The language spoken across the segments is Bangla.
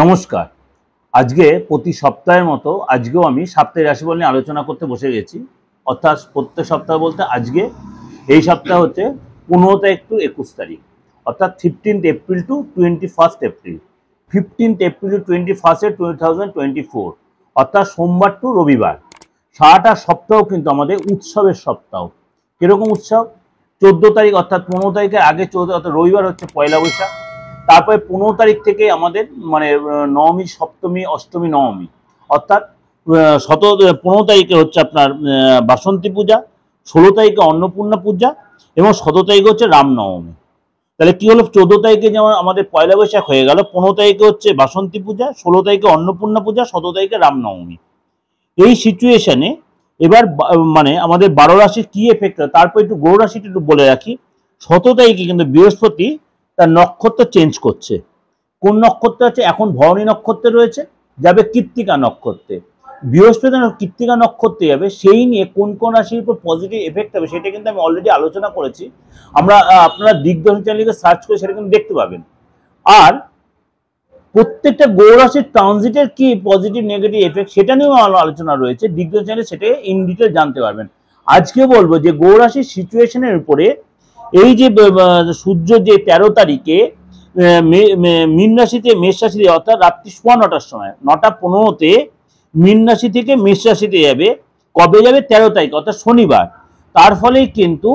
নমস্কার আজকে প্রতি সপ্তাহের মতো আজকেও আমি সাপ্তাহিক বল নিয়ে আলোচনা করতে বসে গেছি অর্থাৎ প্রত্যেক সপ্তাহ বলতে আজকে এই সপ্তাহ হচ্ছে পনেরো তারিখ টু একুশ তারিখ অর্থাৎ fifteenth April to twenty first April fifteenth April to twenty ফার্স্টে টু থাউজেন্ড টোয়েন্টি ফোর অর্থাৎ সোমবার টু রবিবার সারাটা সপ্তাহ কিন্তু আমাদের উৎসবের সপ্তাহ কীরকম উৎসব চোদ্দো তারিখ অর্থাৎ পনেরো তারিখের আগে চোদ্দো অর্থাৎ রবিবার হচ্ছে পয়লা বৈশাখ তারপরে পনেরো তারিখ থেকে আমাদের মানে নবমী সপ্তমী অষ্টমী নবমী অর্থাৎ শত পনেরো তারিখে হচ্ছে আপনার বাসন্তী পূজা ষোলো তারিখে অন্নপূর্ণা পূজা এবং সতেরো তারিখে হচ্ছে রামনবমী তাহলে কি হলো চোদ্দো তারিখে যেমন আমাদের পয়লা বৈশাখ হয়ে গেল পনেরো তারিখে হচ্ছে বাসন্তী পূজা ষোলো তারিখে অন্নপূর্ণা পূজা সতেরো তারিখে রামনবমী এই সিচুয়েশনে এবার মানে আমাদের বারো রাশির কি এফেক্ট হয় তারপর একটু গ্রহ একটু বলে রাখি সতেরো তারিখে কিন্তু বৃহস্পতি তার নক্ষত্র চেঞ্জ করছে কোন নক্ষত্র আছে এখন ভরণী নক্ষত্রে রয়েছে যাবে কৃত্তিকা নক্ষত্রে বৃহস্পতি কৃত্তিকা নক্ষত্রে যাবে সেই নিয়ে কোন কোন রাশির উপর পজিটিভ এফেক্ট হবে সেটা কিন্তু আমি অলরেডি আলোচনা করেছি আমরা আপনারা দিগদর্শন চ্যানেলকে সার্চ করে সেটা কিন্তু দেখতে পাবেন আর প্রত্যেকটা গৌরাশির ট্রানজিটের কি পজিটিভ নেগেটিভ এফেক্ট সেটা নিয়েও আলোচনা রয়েছে দিগ্গজ চ্যানেল সেটা ইন ডিটেল জানতে পারবেন আজকে বলবো যে গৌরাশির সিচুয়েশনের উপরে এই যে সূর্য যে তেরো তারিখে মীন রাশিতে মেষ রাশিতে অর্থাৎ রাত্রি সোয়া নটার সময় নটা পনেরোতে মীন রাশি থেকে মেষ রাশিতে যাবে কবে যাবে তেরো তারিখ অর্থাৎ শনিবার তার ফলেই কিন্তু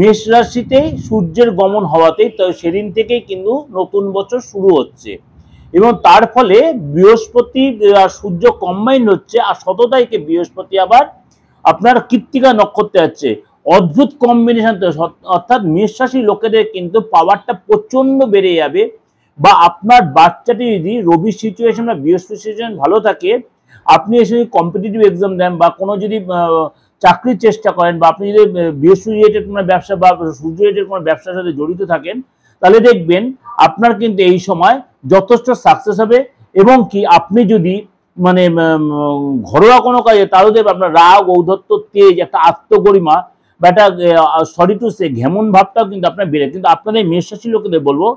মেষ রাশিতে সূর্যের গমন হওয়াতেই সেদিন থেকেই কিন্তু নতুন বছর শুরু হচ্ছে এবং তার ফলে বৃহস্পতি আর সূর্য কম্বাইন হচ্ছে আর শত তারিখে বৃহস্পতি আবার আপনার কৃত্তিকা নক্ষত্রে আছে অদ্ভুত কম্বিনেশন তো অর্থাৎ মেষরাশি লোকেদের কিন্তু পাওয়ারটা প্রচন্ড বেড়ে যাবে বা আপনার বাচ্চাটি যদি রবি সিচুয়েশন বা বৃহস্পতি সিচুয়েশন ভালো থাকে আপনি এসে যদি কম্পিটিটিভ এক্সাম দেন বা কোনো যদি চাকরির চেষ্টা করেন বা আপনি যদি বৃহস্পতি রিলেটেড কোনো ব্যবসা বা সূর্য রিলেটেড কোনো ব্যবসার সাথে জড়িত থাকেন তাহলে দেখবেন আপনার কিন্তু এই সময় যথেষ্ট সাকসেস হবে এবং কি আপনি যদি মানে ঘরোয়া কোনো কাজে তাহলে দেখবেন আপনার রাগ ঔদ্ধত্য তেজ একটা আত্মগরিমা বা একটা সরি টু সে ঘেমন ভাবটাও কিন্তু আপনার বেড়ে কিন্তু আপনাদের মেষরাশি লোকেদের বলবো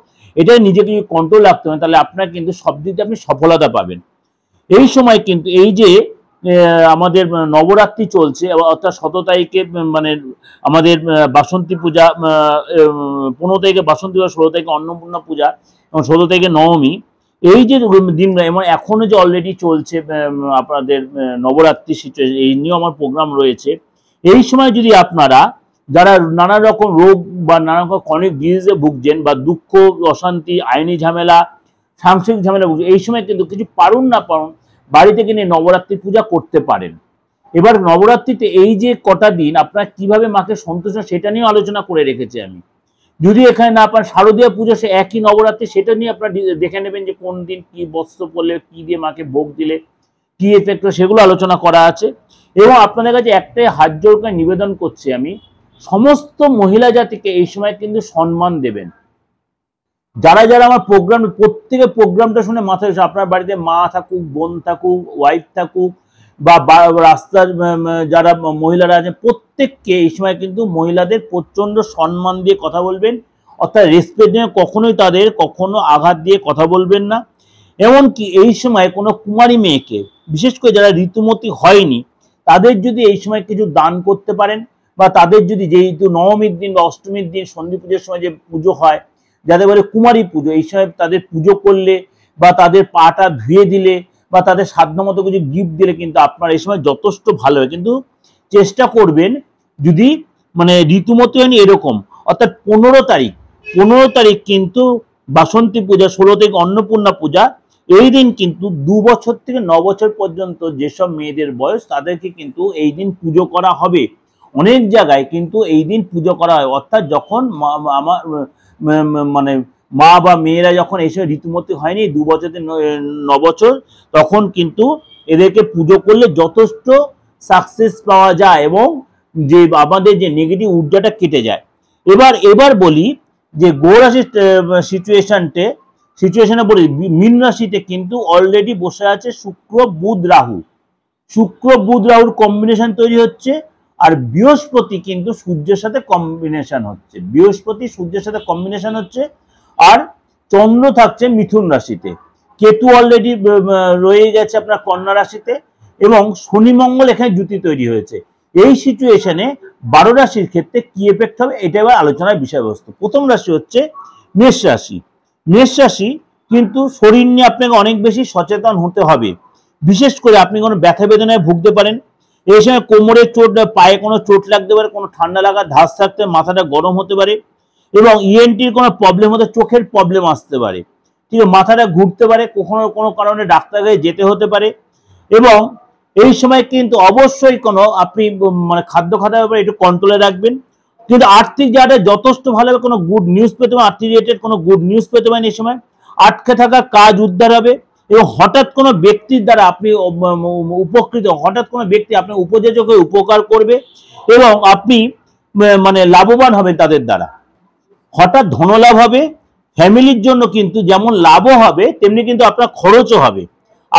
এটা নিজেকে যদি কন্ট্রোল রাখতে হয় তাহলে আপনার কিন্তু সব দিকে আপনি সফলতা পাবেন এই সময় কিন্তু এই যে আমাদের নবরাত্রি চলছে অর্থাৎ সত তারিখে মানে আমাদের বাসন্তী পূজা পনেরো তারিখে বাসন্তী পূজা ষোলো তারিখে অন্নপূর্ণা পূজা এবং ষোলো তারিখে নবমী এই যে দিন এবং এখনও যে অলরেডি চলছে আপনাদের নবরাত্রি সিচুয়েশন এই নিয়েও আমার প্রোগ্রাম রয়েছে এই সময় যদি আপনারা যারা নানা রকম রোগ বা নানা রকম অনেক ডিজিজে ভুগছেন বা দুঃখ অশান্তি আইনি ঝামেলা সাংসারিক ঝামেলা ভুগছেন এই সময় কিন্তু কিছু পারুন না পারুন বাড়িতে কিনে নবরাত্রি পূজা করতে পারেন এবার নবরাত্রিতে এই যে কটা দিন আপনার কিভাবে মাকে সন্তুষ্ট সেটা নিয়ে আলোচনা করে রেখেছি আমি যদি এখানে না পান শারদীয় পুজো সে একই নবরাত্রি সেটা নিয়ে আপনার দেখে নেবেন যে কোন দিন কি বস্ত্র পরলে কি দিয়ে মাকে ভোগ দিলে কি এফেক্ট সেগুলো আলোচনা করা আছে এবং আপনাদের কাছে একটাই হাত জোর করে নিবেদন করছি আমি সমস্ত মহিলা জাতিকে এই সময় কিন্তু সম্মান দেবেন যারা যারা আমার প্রোগ্রাম প্রত্যেকের প্রোগ্রামটা শুনে মাথায় এসে আপনার বাড়িতে মা থাকুক বোন থাকুক ওয়াইফ থাকুক বা রাস্তার যারা মহিলারা আছেন প্রত্যেককে এই সময় কিন্তু মহিলাদের প্রচণ্ড সম্মান দিয়ে কথা বলবেন অর্থাৎ রেসপেক্ট নিয়ে কখনোই তাদের কখনো আঘাত দিয়ে কথা বলবেন না এমনকি এই সময় কোনো কুমারী মেয়েকে বিশেষ করে যারা ঋতুমতি হয়নি তাদের যদি এই সময় কিছু দান করতে পারেন বা তাদের যদি যেহেতু নবমীর দিন বা অষ্টমীর দিন সন্ধি পুজোর সময় যে পুজো হয় যাদের বলে কুমারী পুজো এই সময় তাদের পুজো করলে বা তাদের পাটা ধুয়ে দিলে বা তাদের সাধ্য মতো কিছু গিফট দিলে কিন্তু আপনার এই সময় যথেষ্ট ভালো হয় কিন্তু চেষ্টা করবেন যদি মানে ঋতুমতো হয়নি এরকম অর্থাৎ পনেরো তারিখ পনেরো তারিখ কিন্তু বাসন্তী পূজা ষোলো থেকে অন্নপূর্ণা পূজা এই দিন কিন্তু দু বছর থেকে ন বছর পর্যন্ত যেসব মেয়েদের বয়স তাদেরকে কিন্তু এই দিন পুজো করা হবে অনেক জায়গায় কিন্তু এই দিন পুজো করা হয় অর্থাৎ যখন আমার মানে মা বা মেয়েরা যখন এসে ঋতুমতি হয়নি দু বছর ন বছর তখন কিন্তু এদেরকে পুজো করলে যথেষ্ট সাকসেস পাওয়া যায় এবং যে আমাদের যে নেগেটিভ ঊর্জাটা কেটে যায় এবার এবার বলি যে গোরাশি সিচুয়েশনটে সিচুয়েশনে পড়ে মীন রাশিতে কিন্তু অলরেডি বসে আছে শুক্র বুধ রাহু শুক্র বুধ রাহুর কম্বিনেশন তৈরি হচ্ছে আর বৃহস্পতি কিন্তু সূর্যের সাথে কম্বিনেশন হচ্ছে বৃহস্পতি সূর্যের সাথে কম্বিনেশন হচ্ছে আর চন্দ্র থাকছে মিথুন রাশিতে কেতু অলরেডি রয়ে গেছে আপনার কন্যা রাশিতে এবং শনি মঙ্গল এখানে জুতি তৈরি হয়েছে এই সিচুয়েশনে বারো রাশির ক্ষেত্রে কি এফেক্ট হবে এটা এবার আলোচনার বিষয়বস্তু প্রথম রাশি হচ্ছে মেষ রাশি নিঃশ্বাসী কিন্তু শরীর নিয়ে আপনাকে অনেক বেশি সচেতন হতে হবে বিশেষ করে আপনি কোনো ব্যথা বেদনায় ভুগতে পারেন এই সময় কোমরে চোট পায়ে কোনো চোট লাগতে পারে কোনো ঠান্ডা লাগার ধাস থাকতে মাথাটা গরম হতে পারে এবং ইএনটির e কোনো প্রবলেম হতে চোখের প্রবলেম আসতে পারে ঠিক মাথাটা ঘুরতে পারে কখনো কোনো কারণে ডাক্তারকে যেতে হতে পারে এবং এই সময় কিন্তু অবশ্যই কোনো আপনি মানে খাদ্য খাতার ব্যাপারে একটু কন্ট্রোলে রাখবেন কিন্তু আর্থিক জায়গাটা যথেষ্ট ভালো হবে কোনো গুড নিউজ পেতে পারেন আর্থিক রিলেটেড কোনো গুড নিউজ পেতে পারেন এই সময় আটকে থাকা কাজ উদ্ধার হবে এবং হঠাৎ কোনো ব্যক্তির দ্বারা আপনি উপকৃত হঠাৎ কোনো ব্যক্তি আপনার উপযোজক হয়ে উপকার করবে এবং আপনি মানে লাভবান হবেন তাদের দ্বারা হঠাৎ ধনলাভ হবে ফ্যামিলির জন্য কিন্তু যেমন লাভও হবে তেমনি কিন্তু আপনার খরচও হবে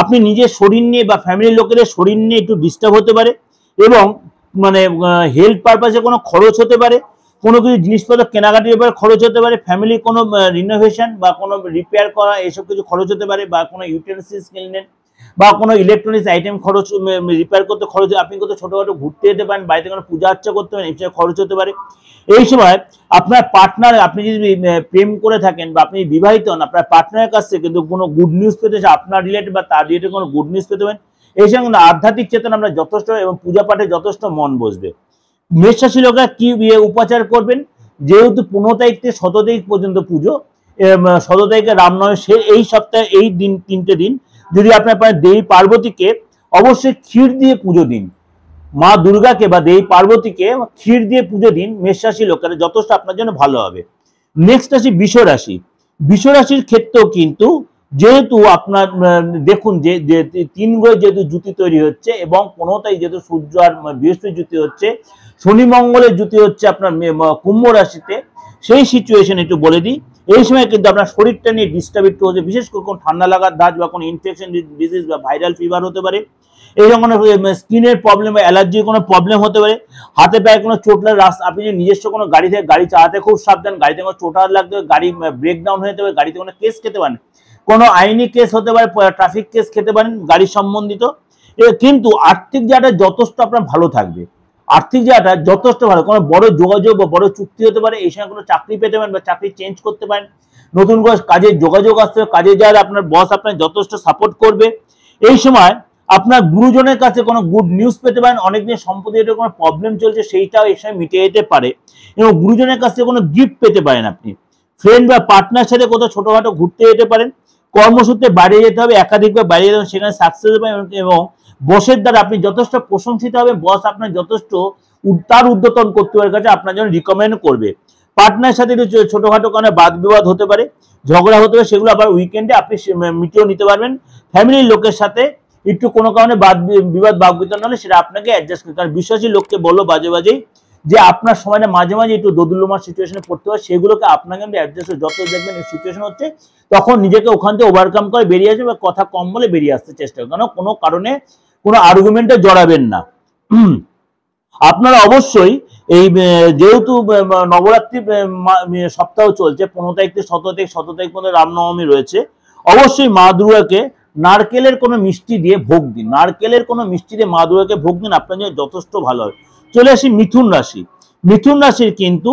আপনি নিজের শরীর নিয়ে বা ফ্যামিলির লোকেরা শরীর নিয়ে একটু ডিস্টার্ব হতে পারে এবং মানে হেলথ পারপাসে কোনো খরচ হতে পারে কোনো কিছু জিনিসপত্র কেনাকাটির ব্যাপারে খরচ হতে পারে ফ্যামিলির কোনো রিনোভেশন বা কোনো রিপেয়ার করা এসব কিছু খরচ হতে পারে বা কোনো ইউটেন্সিলস কিনলেন বা কোনো ইলেকট্রনিক্স আইটেম খরচ রিপেয়ার করতে খরচ আপনি কত ছোটোখাটো ঘুরতে যেতে পারেন বাড়িতে কোনো পূজা আর্চা করতে পারেন এই খরচ হতে পারে এই সময় আপনার পার্টনার আপনি যদি প্রেম করে থাকেন বা আপনি বিবাহিত হন আপনার পার্টনারের কাছ থেকে কিন্তু কোনো গুড নিউজ পেতে আপনার রিলেটেড বা তার রিলেটেড কোনো গুড নিউজ পেতে পারেন এই সঙ্গে আধ্যাত্মিক চেতনা আমরা যথেষ্ট এবং পূজা পাঠে যথেষ্ট মন বসবে মেষরাশি লোকরা কি উপাচার করবেন যেহেতু পনেরো তারিখ থেকে সতেরো তারিখ পর্যন্ত পুজো সতেরো তারিখে রামনবমী সে এই সপ্তাহে এই দিন তিনটে দিন যদি আপনার পায় দেবী পার্বতীকে অবশ্যই ক্ষীর দিয়ে পুজো দিন মা দুর্গাকে বা দেবী পার্বতীকে ক্ষীর দিয়ে পুজো দিন মেষরাশি লোকেরা যথেষ্ট আপনার জন্য ভালো হবে নেক্সট আসি বিষরাশি বিষরাশির রাশির ক্ষেত্রেও কিন্তু যেহেতু আপনার দেখুন যে তিন গ্রহে যেহেতু জুতি তৈরি হচ্ছে এবং কোনোটাই যেহেতু সূর্য আর বৃহস্পতি জুতি হচ্ছে শনি মঙ্গলের জুতি হচ্ছে আপনার কুম্ভ রাশিতে সেই সিচুয়েশন একটু বলে দিই এই সময় কিন্তু আপনার শরীরটা নিয়ে ডিস্টার্ব একটু হচ্ছে বিশেষ করে কোনো ঠান্ডা লাগার দাঁত বা কোনো ইনফেকশন ডিজিজ বা ভাইরাল ফিভার হতে পারে এই রকম স্কিনের প্রবলেম বা অ্যালার্জির কোনো প্রবলেম হতে পারে হাতে পায়ে কোনো চোটলার রাস্তা আপনি যদি নিজস্ব কোনো গাড়ি থেকে গাড়ি চালাতে খুব সাবধান গাড়িতে কোনো চোটার লাগতে গাড়ি ব্রেকডাউন হয়ে যেতে পারে গাড়িতে কোনো কেস খেতে পারেন কোনো আইনি কেস হতে পারে ট্রাফিক কেস খেতে পারেন গাড়ি সম্বন্ধিত কিন্তু আর্থিক জায়গাটা যথেষ্ট আপনার ভালো থাকবে আর্থিক জায়গাটা যথেষ্ট ভালো কোনো বড় যোগাযোগ বা বড় চুক্তি হতে পারে এই সময় কোনো চাকরি পেতে পারেন বা চাকরি চেঞ্জ করতে পারেন নতুন করে কাজের যোগাযোগ আসতে হবে কাজে যাওয়ার আপনার বস আপনার যথেষ্ট সাপোর্ট করবে এই সময় আপনার গুরুজনের কাছে কোনো গুড নিউজ পেতে পারেন অনেকদিন সম্পত্তি যেটা কোনো প্রবলেম চলছে সেইটাও এই সময় মিটে যেতে পারে এবং গুরুজনের কাছ থেকে কোনো গিফট পেতে পারেন আপনি ফ্রেন্ড বা পার্টনার সাথে কোথাও ছোটোখাটো ঘুরতে যেতে পারেন কর্মসূত্রে বাইরে যেতে হবে একাধিকবার বাইরে যেতে হবে সেখানে সাকসেস হবে এবং বসের দ্বারা আপনি যথেষ্ট প্রশংসিত হবে বস আপনার যথেষ্ট তার উদ্যতন কর্তৃপক্ষের কাছে আপনার জন্য রিকমেন্ড করবে পার্টনার সাথে ছোটোখাটো কারণে বাদ বিবাদ হতে পারে ঝগড়া হতে পারে সেগুলো আবার উইকেন্ডে আপনি মিটিয়েও নিতে পারবেন ফ্যামিলির লোকের সাথে একটু কোনো কারণে বাদ বিবাদ বাগ বিতরণ হলে সেটা আপনাকে অ্যাডজাস্ট করতে কারণ বিশ্বাসী লোককে বলো বাজে বাজেই যে আপনার সমাজে মাঝে মাঝে একটু দোদুল্যমান সিচুয়েশনে পড়তে হয় সেগুলোকে আপনাকে কিন্তু অ্যাডজাস্ট যত দেখবেন এই সিচুয়েশন হচ্ছে তখন নিজেকে ওখান থেকে ওভারকাম করে বেরিয়ে আসবে বা কথা কম বলে বেরিয়ে আসতে চেষ্টা করবেন কারণ কোনো কারণে কোনো আর্গুমেন্টে জড়াবেন না আপনারা অবশ্যই এই যেহেতু নবরাত্রি সপ্তাহ চলছে পনেরো তারিখ থেকে সতেরো তারিখ সতেরো তারিখ পর্যন্ত রামনবমী রয়েছে অবশ্যই মা দুর্গাকে নারকেলের কোনো মিষ্টি দিয়ে ভোগ দিন নারকেলের কোনো মিষ্টি দিয়ে মা দুর্গাকে ভোগ দিন আপনার জন্য যথেষ্ট ভালো হয় চলে আসি মিথুন রাশি মিথুন রাশির কিন্তু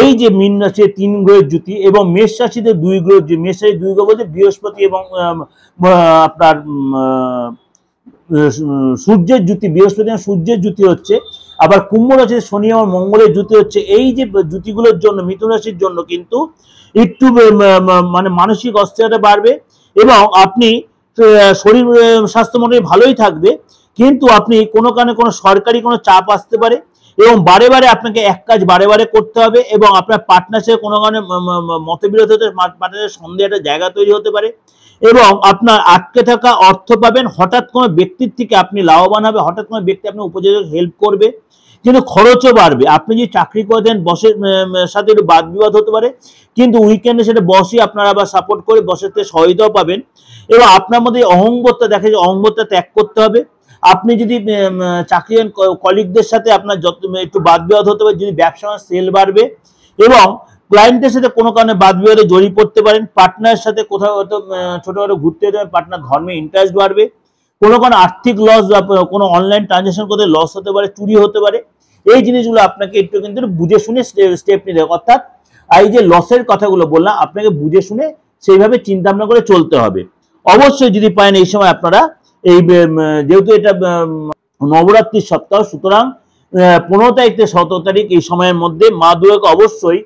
এই যে মিন রাশির তিন গ্রহের জুতি এবং মেষ রাশিতে দুই গ্রহ মেষ রাশি দুই গ্রহ বৃহস্পতি এবং আপনার সূর্যের জুতি বৃহস্পতি এবং সূর্যের জুতি হচ্ছে আবার কুম্ভ রাশির শনি এবং মঙ্গলের জুতি হচ্ছে এই যে জুতিগুলোর জন্য মিথুন রাশির জন্য কিন্তু একটু মানে মানসিক অস্থিরতা বাড়বে এবং আপনি শরীর স্বাস্থ্য মোটামুটি ভালোই থাকবে কিন্তু আপনি কোনো কারণে কোনো সরকারি কোনো চাপ আসতে পারে এবং বারে বারে আপনাকে এক কাজ বারে বারে করতে হবে এবং আপনার পার্টনার কোনো কারণে মতবিরোধ হতে পার্টনারের সন্দেহ একটা জায়গা তৈরি হতে পারে এবং আপনার আটকে থাকা অর্থ পাবেন হঠাৎ কোনো ব্যক্তির থেকে আপনি লাভবান হবে হঠাৎ কোনো ব্যক্তি আপনার উপযোগ হেল্প করবে কিন্তু খরচও বাড়বে আপনি যদি চাকরি করে দেন বসের সাথে একটু বাদ বিবাদ হতে পারে কিন্তু উইকেন্ডে সেটা বসই আপনারা আবার সাপোর্ট করে বসের থেকে সহায়তাও পাবেন এবং আপনার মধ্যে অহংবোধটা দেখা যায় অহংবোধটা ত্যাগ করতে হবে আপনি যদি চাকরি কলিগদের সাথে আপনার যত একটু বাদ বিবাদ হতে পারে যদি ব্যবসা সেল বাড়বে এবং ক্লায়েন্টের সাথে কোনো কারণে বাদ বিবাদে জড়িয়ে পড়তে পারেন পার্টনারের সাথে কোথাও হয়তো ছোটোখাটো ঘুরতে যেতে পারেন পার্টনার ধর্মে ইন্টারেস্ট বাড়বে কোনো কোনো আর্থিক লস বা কোনো অনলাইন ট্রানজাকশন করতে লস হতে পারে চুরি হতে পারে এই জিনিসগুলো আপনাকে একটু কিন্তু বুঝে শুনে স্টেপ নিতে হবে অর্থাৎ এই যে লসের কথাগুলো বললাম আপনাকে বুঝে শুনে সেইভাবে চিন্তা ভাবনা করে চলতে হবে অবশ্যই যদি পারেন এই সময় আপনারা এই যেহেতু এটা নবরাত্রির সপ্তাহ সুতরাং পনেরো তারিখ থেকে সতেরো তারিখ এই সময়ের মধ্যে মা দুর্গাকে অবশ্যই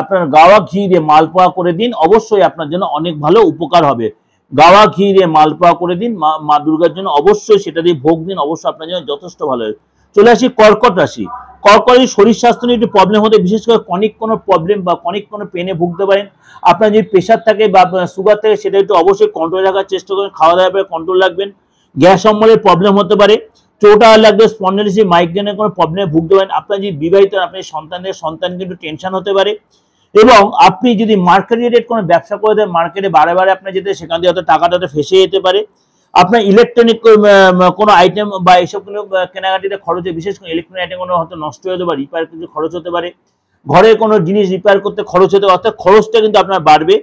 আপনার গাওয়া ঘি দিয়ে মালপোয়া করে দিন অবশ্যই আপনার জন্য অনেক ভালো উপকার হবে গাওয়া ঘি দিয়ে মালপোয়া করে দিন মা দুর্গার জন্য অবশ্যই সেটা দিয়ে ভোগ দিন অবশ্যই আপনার জন্য যথেষ্ট ভালো চলে আসি কর্কট রাশি কর্কটের শরীর স্বাস্থ্য নিয়ে একটু প্রবলেম হতে বিশেষ করে কনিক কোনো প্রবলেম বা কনিক কোনো পেনে ভুগতে পারেন আপনার যদি প্রেশার থাকে বা সুগার থাকে সেটা একটু অবশ্যই কন্ট্রোল রাখার চেষ্টা করেন খাওয়া দাওয়ার পরে কন্ট্রোল রাখবেন গ্যাস অম্বলের প্রবলেম হতে পারে চোটা লাগবে স্পন্ডালিসিস মাইগ্রেনের কোনো প্রবলেমে ভুগতে পারেন আপনার যদি বিবাহিত আপনার সন্তানের সন্তান কিন্তু টেনশন হতে পারে এবং আপনি যদি মার্কেট রিলেটেড কোনো ব্যবসা করে দেন মার্কেটে বারে বারে আপনার যেতে সেখান দিয়ে হয়তো টাকাটা ফেসে যেতে পারে আপনার ইলেকট্রনিক কোনো আইটেম বা এইসবগুলো কেনাকাটিতে খরচে বিশেষ করে ইলেকট্রনিক আইটেম কোনো হয়তো নষ্ট হতে পারে রিপেয়ার করতে খরচ হতে পারে ঘরের কোনো জিনিস রিপেয়ার করতে খরচ হতে পারে অর্থাৎ খরচটা কিন্তু আপনার বাড়বে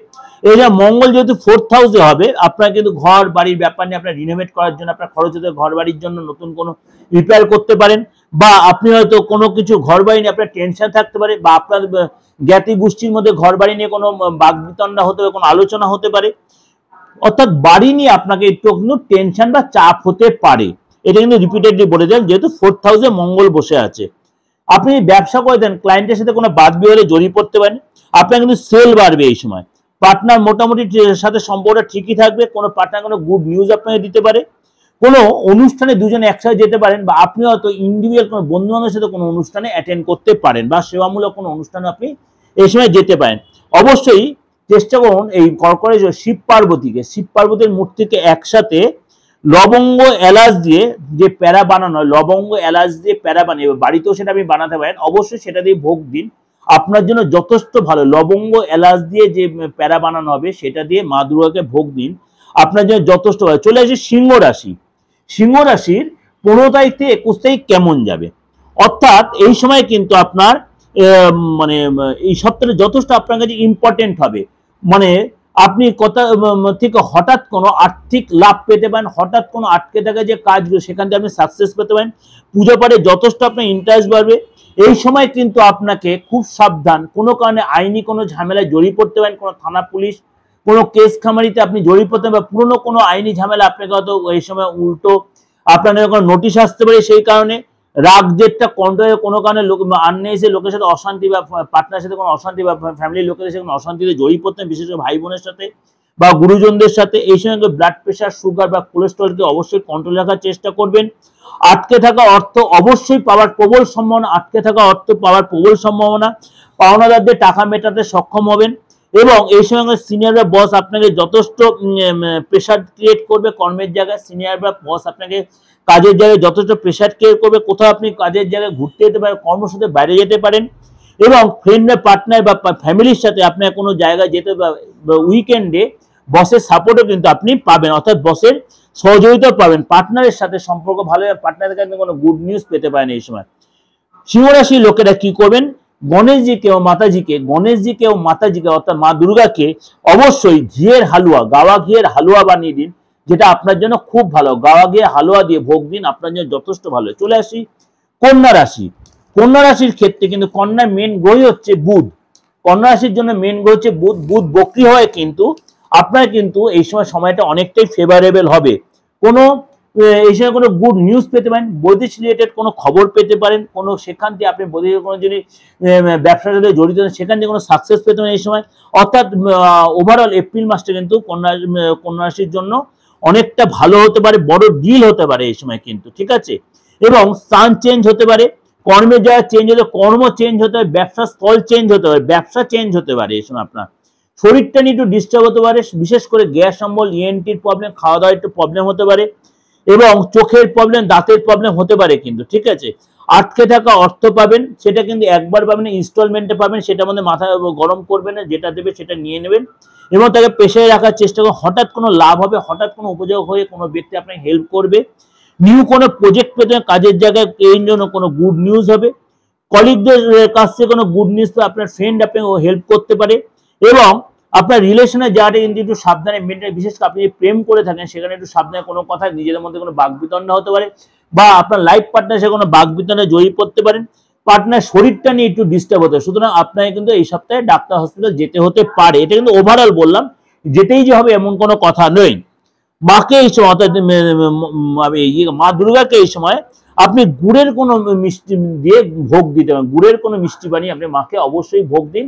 এই যে মঙ্গল যেহেতু ফোর্থ হাউসে হবে আপনার কিন্তু ঘর বাড়ির ব্যাপার নিয়ে আপনার রিনোভেট করার জন্য আপনার খরচ হতে ঘর বাড়ির জন্য নতুন কোনো রিপেয়ার করতে পারেন বা আপনি হয়তো কোনো কিছু ঘর বাড়ি নিয়ে আপনার টেনশন থাকতে পারে বা আপনার জ্ঞাতি গোষ্ঠীর মধ্যে ঘর বাড়ি নিয়ে কোনো বাগবিতন্ডা হতে পারে কোনো আলোচনা হতে পারে অর্থাৎ বাড়ি নিয়ে আপনাকে একটু টেনশন বা চাপ হতে পারে এটা কিন্তু রিপিটেডলি বলে দেন যেহেতু ফোর্থ হাউসে মঙ্গল বসে আছে আপনি ব্যবসা করে দেন ক্লায়েন্টের সাথে কোনো বাদ বিবাদে জড়িয়ে পড়তে পারেন আপনার কিন্তু সেল বাড়বে এই সময় পার্টনার মোটামুটি সাথে সম্পর্কটা ঠিকই থাকবে কোনো পার্টনার কোনো গুড নিউজ আপনাকে দিতে পারে কোনো অনুষ্ঠানে দুজন একসাথে যেতে পারেন বা আপনি হয়তো ইন্ডিভিজুয়াল কোনো বন্ধু বান্ধবের সাথে কোনো অনুষ্ঠানে অ্যাটেন্ড করতে পারেন বা সেবামূলক কোনো অনুষ্ঠানে আপনি এই সময় যেতে পারেন অবশ্যই চেষ্টা করুন এই কর্করেজ শিব পার্বতীকে শিব পার্বতীর মূর্তিকে একসাথে লবঙ্গ এলাচ দিয়ে যে প্যারা বানানো হয় লবঙ্গ এলাচ দিয়ে প্যারা বানিয়ে বাড়িতেও সেটা আপনি বানাতে পারেন অবশ্যই সেটা দিয়ে ভোগ দিন আপনার জন্য যথেষ্ট ভালো লবঙ্গ এলাচ দিয়ে যে প্যারা বানানো হবে সেটা দিয়ে মা দুর্গাকে ভোগ দিন আপনার জন্য যথেষ্ট ভালো চলে আসি সিংহ রাশি সিংহ রাশির পনেরো তারিখ থেকে একুশ তারিখ কেমন যাবে অর্থাৎ এই সময় কিন্তু আপনার মানে এই সপ্তাহে যথেষ্ট আপনার কাছে ইম্পর্টেন্ট হবে মানে আপনি কথা থেকে হঠাৎ কোনো আর্থিক লাভ পেতে পারেন হঠাৎ কোনো আটকে থাকা যে কাজগুলো সেখান থেকে আপনি সাকসেস পেতে পারেন পুজো পাঠে যথেষ্ট আপনার ইন্টারেস্ট বাড়বে এই সময় কিন্তু আপনাকে খুব সাবধান কোনো কারণে আইনি কোনো ঝামেলায় জড়িয়ে পড়তে পারেন কোনো থানা পুলিশ কোনো কেস খামারিতে আপনি জড়িয়ে পড়তে বা পুরোনো কোনো আইনি ঝামেলা আপনাকে হয়তো এই সময় উল্টো আপনার কোনো নোটিশ আসতে পারে সেই কারণে রাগ জেটটা কন্ড হয়ে কোনো কারণে লোক এসে লোকের সাথে অশান্তি বা পার্টনার সাথে কোনো অশান্তি বা ফ্যামিলির লোকের সাথে কোনো অশান্তিতে জড়িয়ে পড়তেন বিশেষ করে ভাই বোনের সাথে বা গুরুজনদের সাথে এই সঙ্গে ব্লাড প্রেশার সুগার বা কোলেস্ট্রলকে অবশ্যই কন্ট্রোল রাখার চেষ্টা করবেন আটকে থাকা অর্থ অবশ্যই পাওয়ার প্রবল সম্ভাবনা আটকে থাকা অর্থ পাওয়ার প্রবল সম্ভাবনা পাওনাদারদের টাকা মেটাতে সক্ষম হবেন এবং এই সঙ্গে সিনিয়র বা বস আপনাকে যথেষ্ট প্রেশার ক্রিয়েট করবে কর্মের জায়গায় সিনিয়র বা বস আপনাকে কাজের জায়গায় যথেষ্ট প্রেশার কেয়ার করবে কোথাও আপনি কাজের জায়গায় ঘুরতে যেতে পারেন কর্মসাথে বাইরে যেতে পারেন এবং ফ্রেন্ডের পার্টনার বা ফ্যামিলির সাথে আপনার কোনো জায়গায় যেতে উইকেন্ডে বসের সাপোর্টও কিন্তু আপনি পাবেন অর্থাৎ বসের সহযোগিতা পাবেন পার্টনারের সাথে সম্পর্ক ভালো পার্টনারের কাছে কোনো গুড নিউজ পেতে পারেন এই সময় সিংহরাশি লোকেরা কি করবেন গণেশজিকে ও মাতাজিকে গণেশজিকে ও মাতাজিকে অর্থাৎ মা দুর্গাকে অবশ্যই ঘিয়ের হালুয়া গাওয়া ঘিয়ের হালুয়া বানিয়ে দিন যেটা আপনার জন্য খুব ভালো গাওয়া গিয়ে হালুয়া দিয়ে ভোগ দিন আপনার জন্য যথেষ্ট ভালো চলে আসি কন্যা রাশি কন্যা রাশির ক্ষেত্রে কিন্তু কন্যার মেন গ্রহই হচ্ছে বুধ কন্যা রাশির জন্য মেন গ্রহ হচ্ছে বুধ বুধ বক্রি হয় কিন্তু আপনার কিন্তু এই সময় সময়টা অনেকটাই ফেভারেবল হবে কোনো এই সময় কোনো গুড নিউজ পেতে পারেন বৈদেশিক রিলেটেড কোনো খবর পেতে পারেন কোনো সেখান থেকে আপনি বৈদেশিক কোনো যিনি ব্যবসার সাথে জড়িত সেখান থেকে কোনো সাকসেস পেতে পারেন এই সময় অর্থাৎ ওভারঅল এপ্রিল মাসটা কিন্তু কন্যা রাশির জন্য অনেকটা ভালো হতে পারে বড় ডিল হতে পারে এই সময় কিন্তু ঠিক আছে এবং স্থান চেঞ্জ হতে পারে কর্মে যা চেঞ্জ হতে কর্ম চেঞ্জ হতে পারে ব্যবসা স্থল চেঞ্জ হতে পারে ব্যবসা চেঞ্জ হতে পারে এই সময় আপনার শরীরটা নিয়ে একটু ডিস্টার্ব হতে পারে বিশেষ করে গ্যাস অম্বল ইএনটির e প্রবলেম খাওয়া দাওয়ার একটু প্রবলেম হতে পারে এবং চোখের প্রবলেম দাঁতের প্রবলেম হতে পারে কিন্তু ঠিক আছে আটকে থাকা অর্থ পাবেন সেটা কিন্তু একবার পাবেন ইনস্টলমেন্টে পাবেন সেটা আমাদের মাথা গরম করবেন না যেটা দেবে সেটা নিয়ে নেবেন এবং তাকে পেশায় রাখার চেষ্টা করুন হঠাৎ কোনো লাভ হবে হঠাৎ কোনো উপযোগ হয়ে কোনো ব্যক্তি আপনাকে হেল্প করবে নিউ কোনো প্রজেক্ট পেতে কাজের জায়গায় এই জন্য কোনো গুড নিউজ হবে কলিগদের কাছ থেকে কোনো গুড নিউজ তো আপনার ফ্রেন্ড আপনাকে হেল্প করতে পারে এবং আপনার রিলেশনে যাওয়াটা কিন্তু একটু সাবধানে মেনটেন বিশেষ করে আপনি প্রেম করে থাকেন সেখানে একটু সাবধানে কোনো কথা নিজেদের মধ্যে কোনো বাগবিতণ্ডা হতে পারে বা আপনার লাইফ পার্টনার সে কোনো বাঘবিতনে জয়ী পড়তে পারেন পার্টনার শরীরটা নিয়ে একটু ডিস্টার্ব হতে সুতরাং আপনাকে কিন্তু এই সপ্তাহে ডাক্তার হসপিটাল যেতে হতে পারে এটা কিন্তু ওভারঅল বললাম যেতেই যে হবে এমন কোনো কথা নয় মাকে এই সময় অর্থাৎ মা দুর্গাকে এই সময় আপনি গুড়ের কোনো মিষ্টি দিয়ে ভোগ দিতে পারেন গুড়ের কোনো মিষ্টি বানিয়ে আপনি মাকে অবশ্যই ভোগ দিন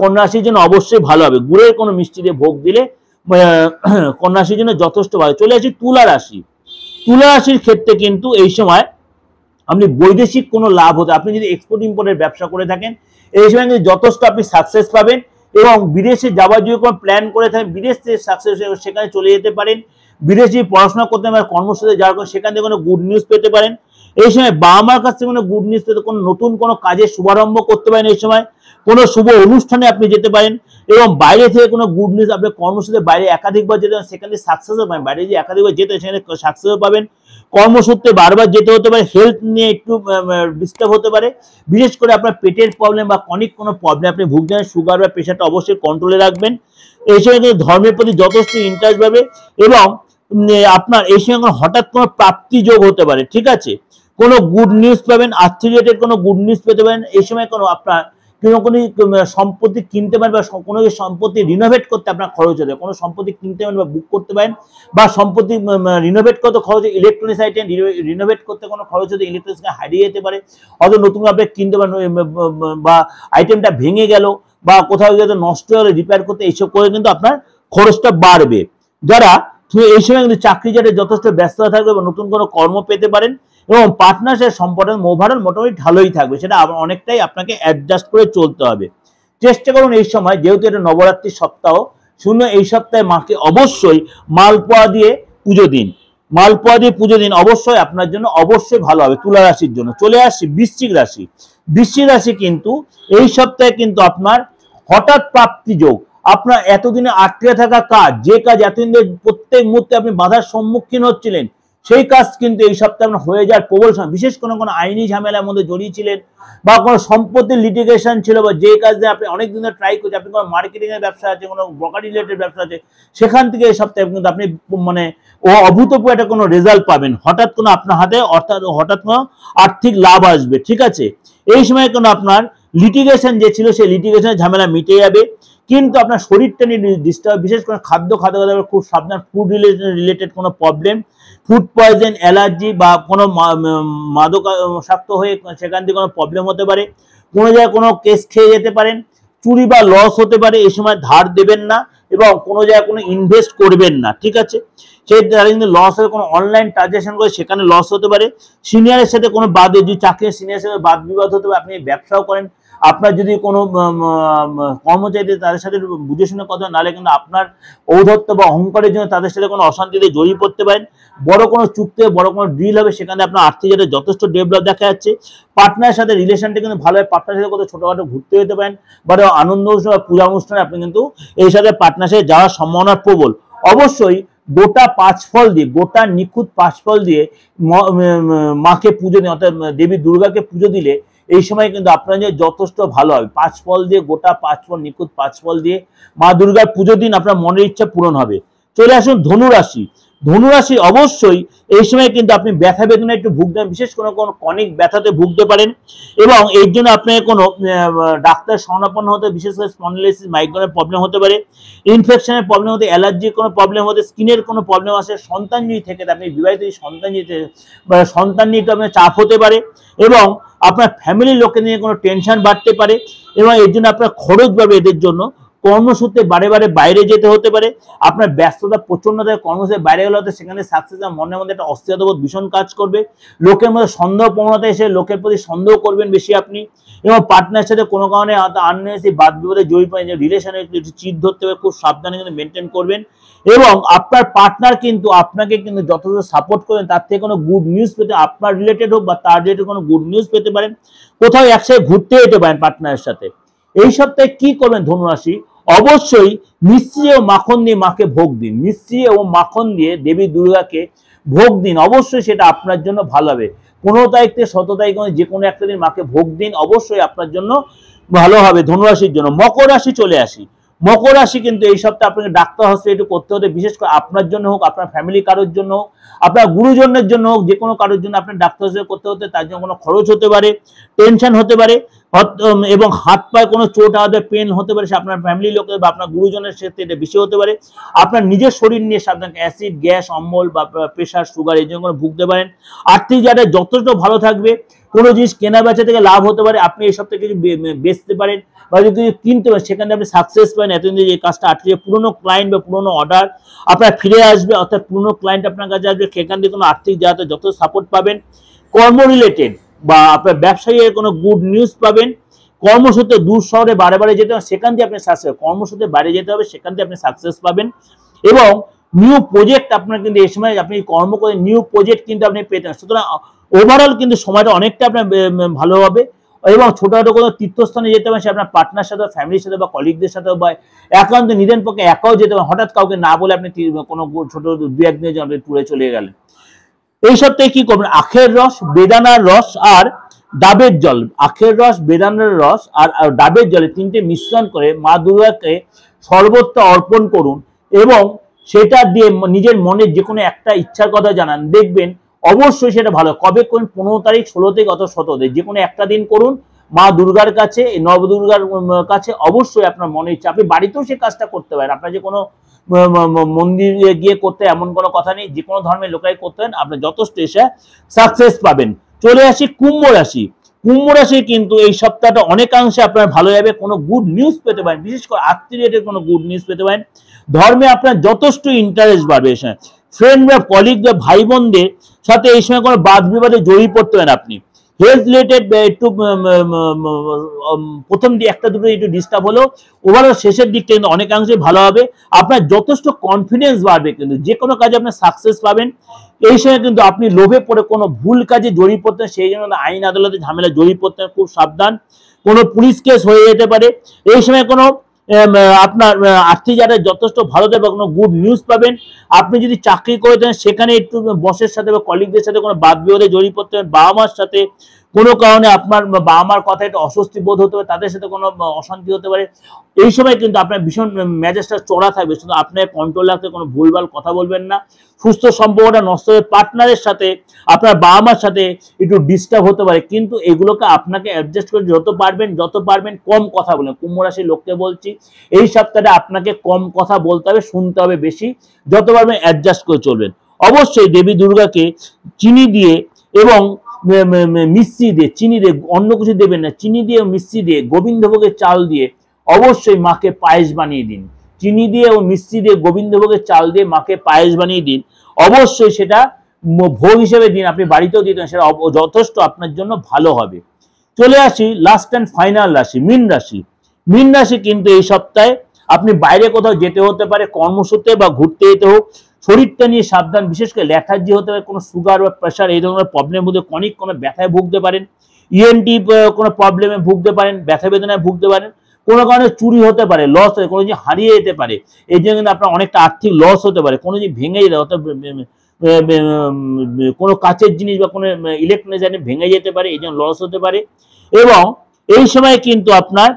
কন্যাশীর জন্য অবশ্যই ভালো হবে গুড়ের কোনো মিষ্টি দিয়ে ভোগ দিলে কন্যাশীর জন্য যথেষ্ট ভালো চলে আসি তুলা রাশি তুলা রাশির ক্ষেত্রে কিন্তু এই সময় আপনি বৈদেশিক কোনো লাভ হতে আপনি যদি এক্সপোর্ট ইম্পোর্টের ব্যবসা করে থাকেন এই সময় কিন্তু যথেষ্ট আপনি সাকসেস পাবেন এবং বিদেশে যাওয়ার যদি কোনো প্ল্যান করে থাকেন বিদেশ থেকে সাকসেস সেখানে চলে যেতে পারেন বিদেশে পড়াশোনা করতে পারেন কর্মসূচিতে যাওয়ার সেখান থেকে কোনো গুড নিউজ পেতে পারেন এই সময় বাবা মার কাছ থেকে কোনো গুড নিউজ পেতে কোনো নতুন কোনো কাজের শুভারম্ভ করতে পারেন এই সময় কোনো শুভ অনুষ্ঠানে আপনি যেতে পারেন এবং বাইরে থেকে কোনো গুড নিউজ আপনি কর্মসূত্রে বাইরে একাধিকবার যেতে পারেন সেখানে সাকসেসও পাবেন বাইরে যে একাধিকবার যেতে সেখানে সাকসেসও পাবেন কর্মসূত্রে বারবার যেতে হতে পারে হেলথ নিয়ে একটু ডিস্টার্ব হতে পারে বিশেষ করে আপনার পেটের প্রবলেম বা অনেক কোনো প্রবলেম আপনি ভুগছেন সুগার বা প্রেশারটা অবশ্যই কন্ট্রোলে রাখবেন এই সময় কিন্তু ধর্মের প্রতি যথেষ্ট ইন্টারেস্ট পাবে এবং আপনার এই সময় হঠাৎ কোনো প্রাপ্তি যোগ হতে পারে ঠিক আছে কোনো গুড নিউজ পাবেন আর্থিক কোনো গুড নিউজ পেতে পারেন এই সময় কোনো আপনার কোনো কোনো সম্পত্তি কিনতে পারেন বা কোনো সম্পত্তি রিনোভেট করতে আপনার খরচ হতে কোনো সম্পত্তি কিনতে পারেন বা বুক করতে পারেন বা সম্পত্তি রিনোভেট করতে খরচ ইলেকট্রনিক্স আইটেম রিনোভেট করতে কোনো খরচ হতে ইলেকট্রনিক্স হারিয়ে যেতে পারে অথবা নতুন আপনি কিনতে পারেন বা আইটেমটা ভেঙে গেল বা কোথাও গিয়ে নষ্ট হলে রিপেয়ার করতে এইসব করে কিন্তু আপনার খরচটা বাড়বে যারা এই সময় কিন্তু চাকরি যাতে যথেষ্ট ব্যস্ততা থাকবে বা নতুন কোনো কর্ম পেতে পারেন এবং পার্টনারশিপ সম্পর্কের মোভারল মোটামুটি ঢালোই থাকবে সেটা অনেকটাই আপনাকে অ্যাডজাস্ট করে চলতে হবে চেষ্টা করুন এই সময় যেহেতু এটা নবরাত্রির সপ্তাহ শূন্য এই সপ্তাহে মাকে অবশ্যই মালপোয়া দিয়ে পুজো দিন মালপোয়া দিয়ে পুজো দিন অবশ্যই আপনার জন্য অবশ্যই ভালো হবে তুলা রাশির জন্য চলে আসি বৃশ্চিক রাশি বৃশ্চিক রাশি কিন্তু এই সপ্তাহে কিন্তু আপনার হঠাৎ প্রাপ্তি যোগ আপনার এতদিনে আটকে থাকা কাজ যে কাজ এতদিন প্রত্যেক মুহূর্তে আপনি বাধার সম্মুখীন হচ্ছিলেন সেই কাজ কিন্তু এই সপ্তাহে হয়ে যাওয়ার প্রবল বিশেষ কোনো কোনো আইনি ঝামেলার মধ্যে জড়িয়েছিলেন বা কোনো সম্পত্তির লিটিগেশন ছিল বা যে কাজ নিয়ে আপনি অনেক দিন ধরে ট্রাই করছেন আপনি কোনো মার্কেটিংয়ের ব্যবসা আছে কোনো ব্রকার রিলেটেড ব্যবসা আছে সেখান থেকে এই সপ্তাহে কিন্তু আপনি মানে ও অভূতপূর্ব একটা কোনো রেজাল্ট পাবেন হঠাৎ কোনো আপনার হাতে অর্থাৎ হঠাৎ কোনো আর্থিক লাভ আসবে ঠিক আছে এই সময় কোনো আপনার লিটিগেশন যে ছিল সেই লিটিগেশনের ঝামেলা মিটে যাবে কিন্তু আপনার শরীরটা নিয়ে ডিস্টার্ব বিশেষ করে খাদ্য খাদ্য খুব সাবধান ফুড রিলেটেড রিলেটেড কোনো প্রবলেম ফুড পয়জন অ্যালার্জি বা কোনো মাদকাসক্ত হয়ে সেখান থেকে কোনো প্রবলেম হতে পারে কোনো জায়গায় কোনো কেস খেয়ে যেতে পারেন চুরি বা লস হতে পারে এই সময় ধার দেবেন না এবং কোনো জায়গায় কোনো ইনভেস্ট করবেন না ঠিক আছে সেই তারা কিন্তু লস হলে কোনো অনলাইন ট্রানজাকশন করে সেখানে লস হতে পারে সিনিয়রের সাথে কোনো বাদ যদি চাকরির সিনিয়রের সাথে বাদ বিবাদ হতে পারে আপনি ব্যবসাও করেন আপনার যদি কোনো কর্মচারীদের তাদের সাথে বুঝে শুনে কথা নাহলে কিন্তু আপনার ঔধত্ব বা অহংকারের জন্য তাদের সাথে কোনো অশান্তিতে জড়িয়ে পড়তে পারেন বড় কোনো চুক্তি বড় কোনো ডিল হবে সেখানে আপনার আর্থিক যাতে যথেষ্ট ডেভেলপ দেখা যাচ্ছে পার্টনারের সাথে রিলেশনটা কিন্তু ভালো হয় পার্টনার সাথে কোথাও ছোটোখাটো ঘুরতে যেতে পারেন বা আনন্দ উৎসব বা পূজা অনুষ্ঠানে আপনি কিন্তু এই সাথে পার্টনার সাথে যাওয়ার সম্ভাবনা প্রবল অবশ্যই গোটা পাঁচ ফল দিয়ে গোটা নিখুঁত পাঁচ ফল দিয়ে মাকে পুজো দিয়ে অর্থাৎ দেবী দুর্গাকে পুজো দিলে এই সময় কিন্তু আপনার যে যথেষ্ট ভালো হবে পাঁচ ফল দিয়ে গোটা পাঁচ ফল নিখুঁত পাঁচ ফল দিয়ে মা দুর্গার পুজো দিন আপনার মনের ইচ্ছা পূরণ হবে চলে আসুন ধনুরাশি ধনুরাশি অবশ্যই এই সময় কিন্তু আপনি ব্যথা বেদনা একটু ভুগবেন বিশেষ কোনো কোনো কনিক ব্যথাতে ভুগতে পারেন এবং এর জন্য আপনাকে কোনো ডাক্তার শরণাপন্ন হতে বিশেষ করে স্পন্ডলাইসিস মাইগ্রেনের প্রবলেম হতে পারে ইনফেকশনের প্রবলেম হতে অ্যালার্জির কোনো প্রবলেম হতে স্কিনের কোনো প্রবলেম আসে সন্তান যদি থেকে আপনি বিবাহিত সন্তান যদি বা সন্তান নিয়ে একটু আপনার চাপ হতে পারে এবং আপনার ফ্যামিলির লোকে নিয়ে কোনো টেনশন বাড়তে পারে এবং এর জন্য আপনার খরচ পাবে এদের জন্য কর্মসূত্রে বারে বারে বাইরে যেতে হতে পারে আপনার ব্যস্ততা প্রচন্ড কর্মসূচি কর্মসূত্রে বাইরে গেলে হতে সেখানে সাকসেস মনের মধ্যে একটা অস্থিরতাবোধ ভীষণ কাজ করবে লোকের মধ্যে সন্দেহ প্রবণতা এসে লোকের প্রতি সন্দেহ করবেন বেশি আপনি এবং পার্টনার সাথে কোনো কারণে আননেসি বাদ বিপদে জড়িত যে রিলেশনে একটু চিট ধরতে হবে খুব সাবধানে কিন্তু মেনটেন করবেন এবং আপনার পার্টনার কিন্তু আপনাকে কিন্তু যথাযথ সাপোর্ট করবেন তার থেকে কোনো গুড নিউজ পেতে আপনার রিলেটেড হোক বা তার রিলেটেড কোনো গুড নিউজ পেতে পারেন কোথাও একসাথে ঘুরতে যেতে পারেন পার্টনারের সাথে এই সপ্তাহে কি করবেন ধনুরাশি অবশ্যই মিশ্রি ও মাখন দিয়ে মাকে ভোগ দিন মিশ্রি ও মাখন দিয়ে দেবী দুর্গাকে ভোগ দিন অবশ্যই সেটা আপনার জন্য ভালো হবে পনেরো তারিখ থেকে সতেরো তারিখ যে কোনো একটা দিন মাকে ভোগ দিন অবশ্যই আপনার জন্য ভালো হবে ধনুরাশির জন্য মকর রাশি চলে আসি মকর রাশি কিন্তু এই সপ্তাহে আপনাকে ডাক্তার একটু করতে হতে বিশেষ করে আপনার জন্য হোক আপনার ফ্যামিলি কারোর জন্য হোক আপনার গুরুজনের জন্য হোক যে কোনো কারোর জন্য আপনার ডাক্তার হসপিটাল করতে হতে তার জন্য কোনো খরচ হতে পারে টেনশন হতে পারে এবং হাত পায়ে কোনো চোট আদে পেন হতে পারে সে আপনার ফ্যামিলি লোকের বা আপনার গুরুজনের ক্ষেত্রে এটা বেশি হতে পারে আপনার নিজের শরীর নিয়ে সাবধান অ্যাসিড গ্যাস অম্বল বা প্রেশার সুগার এই জন্য ভুগতে পারেন আর্থিক যারা যথেষ্ট ভালো থাকবে কোনো জিনিস কেনা বেচা থেকে লাভ হতে পারে আপনি এসব থেকে কিছু বেচতে পারেন বা যদি কিছু কিনতে পারেন সেখানে আপনি সাকসেস পাবেন এতদিন যে কাজটা আটকে পুরনো ক্লায়েন্ট বা পুরনো অর্ডার আপনার ফিরে আসবে অর্থাৎ পুরনো ক্লায়েন্ট আপনার কাছে আসবে সেখান থেকে কোনো আর্থিক যাতে যত সাপোর্ট পাবেন কর্ম রিলেটেড বা আপনার ব্যবসায়ী কোনো গুড নিউজ পাবেন কর্মসূত্রে দূর শহরে বারে বারে যেতে হবে সেখান দিয়ে আপনি সাকসেস কর্মসূত্রে বাইরে যেতে হবে সেখান দিয়ে আপনি সাকসেস পাবেন এবং নিউ প্রজেক্ট আপনার কিন্তু এই সময় আপনি কর্ম করে নিউ প্রজেক্ট কিন্তু আপনি পেতেন সুতরাং ওভারঅল কিন্তু সময়টা অনেকটা আপনার ভালো হবে এবং ছোটোখাটো কোনো তীর্থস্থানে যেতে হবে সে আপনার পার্টনার সাথে ফ্যামিলির সাথে বা কলিগদের সাথে বা একান্ত নিদেন পক্ষে একাও যেতে হবে হঠাৎ কাউকে না বলে আপনি কোনো ছোটো দু একদিনের জন্য আপনি ট্যুরে চলে গেলেন এই সপ্তাহে কি করবেন আখের রস বেদানার রস আর ডাবের জল আখের রস বেদানার রস আর ডাবের জলে তিনটে মিশ্রণ করে মা দুর্গাকে সর্বত্র অর্পণ করুন এবং সেটা দিয়ে নিজের মনের যে কোনো একটা ইচ্ছার কথা জানান দেখবেন অবশ্যই সেটা ভালো কবে কোন পনেরো তারিখ ষোলো থেকে অথবা শততে তারিখ যে কোনো একটা দিন করুন মা দুর্গার কাছে নবদুর্গার কাছে অবশ্যই আপনার মনে ইচ্ছা আপনি বাড়িতেও সে কাজটা করতে পারেন আপনার যে কোনো মন্দিরে গিয়ে করতে এমন কোনো কথা নেই যে কোনো ধর্মের লোকাই করতেন আপনি যথেষ্ট এসে সাকসেস পাবেন চলে আসি কুম্ভ রাশি কুম্ভ রাশি কিন্তু এই সপ্তাহটা অনেকাংশে আপনার ভালো যাবে কোনো গুড নিউজ পেতে পারেন বিশেষ করে আত্মীয়টের কোনো গুড নিউজ পেতে পারেন ধর্মে আপনার যথেষ্ট ইন্টারেস্ট বাড়বে এই হ্যাঁ। ফ্রেন্ড বা কলিগ বা ভাই বোনদের সাথে এই সময় কোনো বাদ বিবাদে জড়িয়ে পড়তে পারেন আপনি হেলথ রিলেটেড একটু প্রথম দিয়ে একটা দুটো একটু ডিস্টার্ব হলো ওভারঅল শেষের দিকটা কিন্তু অনেকাংশে ভালো হবে আপনার যথেষ্ট কনফিডেন্স বাড়বে কিন্তু যে কোনো কাজে আপনার সাকসেস পাবেন এই সময় কিন্তু আপনি লোভে পড়ে কোনো ভুল কাজে জড়িয়ে পড়তেন সেই জন্য আইন আদালতে ঝামেলা জড়িয়ে পড়তেন খুব সাবধান কোনো পুলিশ কেস হয়ে যেতে পারে এই সময় কোনো আপনার আর্থিক যারা যথেষ্ট ভালো দেবে কোনো গুড নিউজ পাবেন আপনি যদি চাকরি করে দেন সেখানে একটু বসের সাথে বা কলিগদের সাথে কোনো বাদ বিবাদে জড়িয়ে পড়তে বাবা মার সাথে কোনো কারণে আপনার বাবা মার কথা একটু অস্বস্তি বোধ হতে পারে তাদের সাথে কোনো অশান্তি হতে পারে এই সময় কিন্তু আপনার ভীষণ ম্যাজেস্টার চড়া থাকবে শুধু আপনার কন্ট্রোল রাখতে কোনো ভুলভাল কথা বলবেন না সুস্থ সম্পর্কটা নষ্ট হয়ে পার্টনারের সাথে আপনার বাবা মার সাথে একটু ডিস্টার্ব হতে পারে কিন্তু এগুলোকে আপনাকে অ্যাডজাস্ট করে যত পারবেন যত পারবেন কম কথা বলেন কুম্ভ রাশির লোককে বলছি এই সপ্তাহে আপনাকে কম কথা বলতে হবে শুনতে হবে বেশি যত পারবেন অ্যাডজাস্ট করে চলবেন অবশ্যই দেবী দুর্গাকে চিনি দিয়ে এবং মিষ্টি দিয়ে চিনি দিয়ে অন্য কিছু দেবেন না চিনি দিয়ে মিষ্টি দিয়ে গোবিন্দভোগের চাল দিয়ে অবশ্যই মাকে পায়েস বানিয়ে দিন চিনি দিয়ে ও মিষ্টি দিয়ে গোবিন্দভোগের চাল দিয়ে মাকে পায়েস বানিয়ে দিন অবশ্যই সেটা ভোগ হিসেবে দিন আপনি বাড়িতেও দিতেন সেটা যথেষ্ট আপনার জন্য ভালো হবে চলে আসি লাস্ট অ্যান্ড ফাইনাল রাশি মিন রাশি মিন রাশি কিন্তু এই সপ্তাহে আপনি বাইরে কোথাও যেতে হতে পারে কর্মসূত্রে বা ঘুরতে যেতে হোক শরীরটা নিয়ে সাবধান বিশেষ করে ল্যাথার্জি হতে পারে কোনো সুগার বা প্রেশার এই ধরনের প্রবলেমের মধ্যে অনেক কোনো ব্যথায় ভুগতে পারেন ইএনটি e কোনো প্রবলেমে ভুগতে পারেন ব্যথা বেদনায় ভুগতে পারেন কোনো কারণে চুরি হতে পারে লস হতে কোনো জিনিস হারিয়ে যেতে পারে এই জন্য কিন্তু আপনার অনেকটা আর্থিক লস হতে পারে কোনো জিনিস ভেঙে যেতে অর্থাৎ কোনো কাচের জিনিস বা কোনো ইলেকট্রনিক জিনিস ভেঙে যেতে পারে এই জন্য লস হতে পারে এবং এই সময় কিন্তু আপনার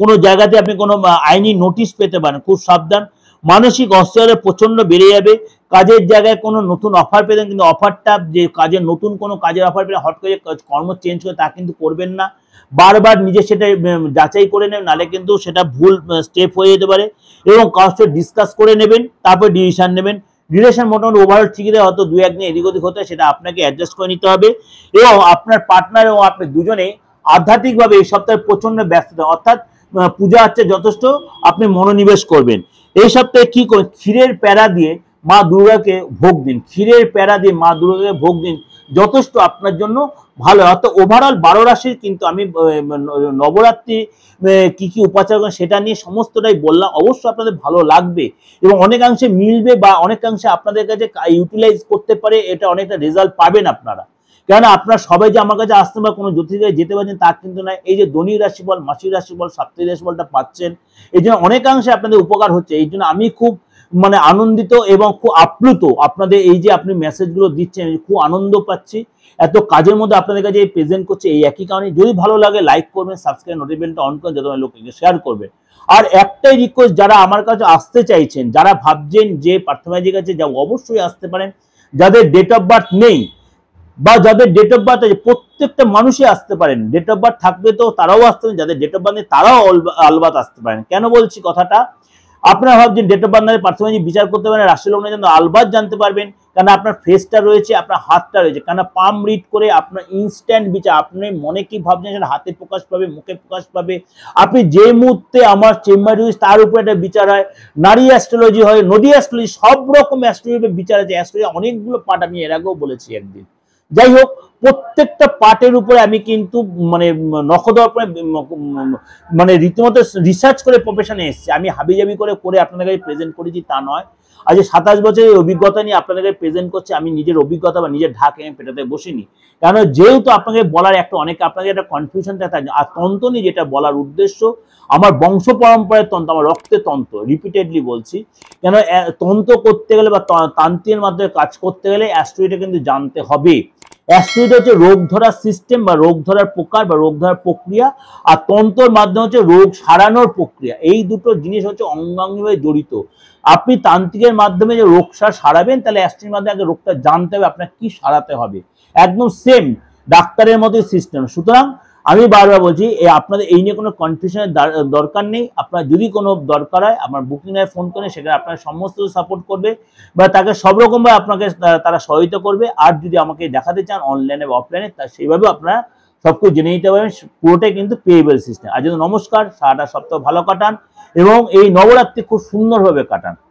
কোনো জায়গাতে আপনি কোনো আইনি নোটিশ পেতে পারেন খুব সাবধান মানসিক অস্থিরতা প্রচণ্ড বেড়ে যাবে কাজের জায়গায় কোনো নতুন অফার পেলেন কিন্তু অফারটা যে কাজের নতুন কোনো কাজের অফার পেলে হট করে কর্ম চেঞ্জ করে তা কিন্তু করবেন না বারবার নিজে সেটা যাচাই করে নেবেন নাহলে কিন্তু সেটা ভুল স্টেপ হয়ে যেতে পারে এবং কাজটা ডিসকাস করে নেবেন তারপর ডিসিশান নেবেন রিলেশন মোটামুটি ওভারঅল ঠিকই দেয় হয়তো দু একদিন এদিক ওদিক হতে সেটা আপনাকে অ্যাডজাস্ট করে নিতে হবে এবং আপনার পার্টনার এবং আপনি দুজনে আধ্যাত্মিকভাবে এই সপ্তাহে প্রচণ্ড ব্যস্ততা অর্থাৎ পূজা আচ্ছা যথেষ্ট আপনি মনোনিবেশ করবেন এই সপ্তাহে কি করুন ক্ষীরের প্যারা দিয়ে মা দুর্গাকে ভোগ দিন ক্ষীরের প্যারা দিয়ে মা দুর্গাকে ভোগ দিন যথেষ্ট আপনার জন্য ভালো অর্থাৎ ওভারঅল বারো রাশির কিন্তু আমি নবরাত্রি কি কি উপাচার করেন সেটা নিয়ে সমস্তটাই বললাম অবশ্যই আপনাদের ভালো লাগবে এবং অনেকাংশে মিলবে বা অনেকাংশে আপনাদের কাছে ইউটিলাইজ করতে পারে এটা অনেকটা রেজাল্ট পাবেন আপনারা কেননা আপনারা সবাই যে আমার কাছে আসতে বা কোনো জ্যোতিষে যেতে পারছেন তা কিন্তু না এই যে ধনী বল মাসির রাশি বল সপ্তাহী রাশি বলটা পাচ্ছেন এই জন্য অনেকাংশে আপনাদের উপকার হচ্ছে এই জন্য আমি খুব মানে আনন্দিত এবং খুব আপ্লুত আপনাদের এই যে আপনি মেসেজগুলো দিচ্ছেন খুব আনন্দ পাচ্ছি এত কাজের মধ্যে আপনাদের কাছে এই প্রেজেন্ট করছে এই একই কারণে যদি ভালো লাগে লাইক করবেন সাবস্ক্রাইব নোটিফিকেশনটা অন করেন যত লোককে শেয়ার করবেন আর একটাই রিকোয়েস্ট যারা আমার কাছে আসতে চাইছেন যারা ভাবছেন যে পার্থভাইজির কাছে যা অবশ্যই আসতে পারেন যাদের ডেট অফ বার্থ নেই বা যাদের ডেট অফ বার্থ আছে প্রত্যেকটা মানুষই আসতে পারেন ডেট অফ বার্থ থাকবে তো তারাও আসতে পারেন যাদের ডেট অফ বার্থ নেই তারাও আলবাত আসতে পারেন কেন বলছি কথাটা আপনারা ভাবছেন ডেট অফ বার্থ নামে পার্সোনালি বিচার করতে পারেন রাশি লগ্ন জানতে আলবাত জানতে পারবেন কারণ আপনার ফেসটা রয়েছে আপনার হাতটা রয়েছে কেন পাম রিড করে আপনার ইনস্ট্যান্ট বিচার আপনি মনে কি ভাবছেন সেটা হাতে প্রকাশ পাবে মুখে প্রকাশ পাবে আপনি যে মুহূর্তে আমার চেম্বার রয়েছে তার উপরে একটা বিচার হয় নারী অ্যাস্ট্রোলজি হয় নদী অ্যাস্ট্রোলজি সব রকম অ্যাস্ট্রোলজি বিচার আছে অ্যাস্ট্রোলজি অনেকগুলো পাঠ আমি এর আগেও বলেছি একদিন যাই হোক প্রত্যেকটা পার্টের উপরে আমি কিন্তু মানে নখ পরে মানে রীতিমতো রিসার্চ করে প্রফেশনে এসছি আমি হাবিজাবি করে করে আপনাদের কাছে প্রেজেন্ট করেছি তা নয় আজ সাতাশ বছরের অভিজ্ঞতা নিয়ে কাছে প্রেজেন্ট করছি আমি নিজের অভিজ্ঞতা বা নিজের ঢাকে আমি পেটাতে বসিনি কেন যেহেতু আপনাকে বলার একটা অনেক আপনাকে একটা কনফিউশন থাকে আর তন্ত্র নিয়ে যেটা বলার উদ্দেশ্য আমার বংশ পরম্পরায় তন্ত্র আমার রক্তে তন্ত্র রিপিটেডলি বলছি কেন তন্ত্র করতে গেলে বা তান্ত্রিকের মাধ্যমে কাজ করতে গেলে অ্যাস্ট্রোইটা কিন্তু জানতে হবে অ্যাসিড হচ্ছে রোগ ধরার সিস্টেম বা রোগ ধরার প্রকার বা রোগ ধরার প্রক্রিয়া আর তন্ত্রর মাধ্যমে হচ্ছে রোগ সারানোর প্রক্রিয়া এই দুটো জিনিস হচ্ছে অঙ্গাঙ্গিভাবে জড়িত আপনি তান্ত্রিকের মাধ্যমে যে রোগটা সারাবেন তাহলে অ্যাসিডের মাধ্যমে আগে রোগটা জানতে হবে আপনার কি সারাতে হবে একদম সেম ডাক্তারের মতোই সিস্টেম সুতরাং আমি বারবার বলছি এ আপনাদের এই নিয়ে কোনো কনফিউশনের দরকার নেই আপনার যদি কোনো দরকার হয় আমার বুকিংয়ে ফোন করেন সেখানে আপনার সমস্ত সাপোর্ট করবে বা তাকে সব রকমভাবে আপনাকে তারা সহায়তা করবে আর যদি আমাকে দেখাতে চান অনলাইনে বা অফলাইনে তা সেইভাবে আপনারা সব কিছু জেনে নিতে পারবেন পুরোটাই কিন্তু পেয়েবেল সিস্টেম আর যদি নমস্কার সারাটা সপ্তাহ ভালো কাটান এবং এই নবরাত্রি খুব সুন্দরভাবে কাটান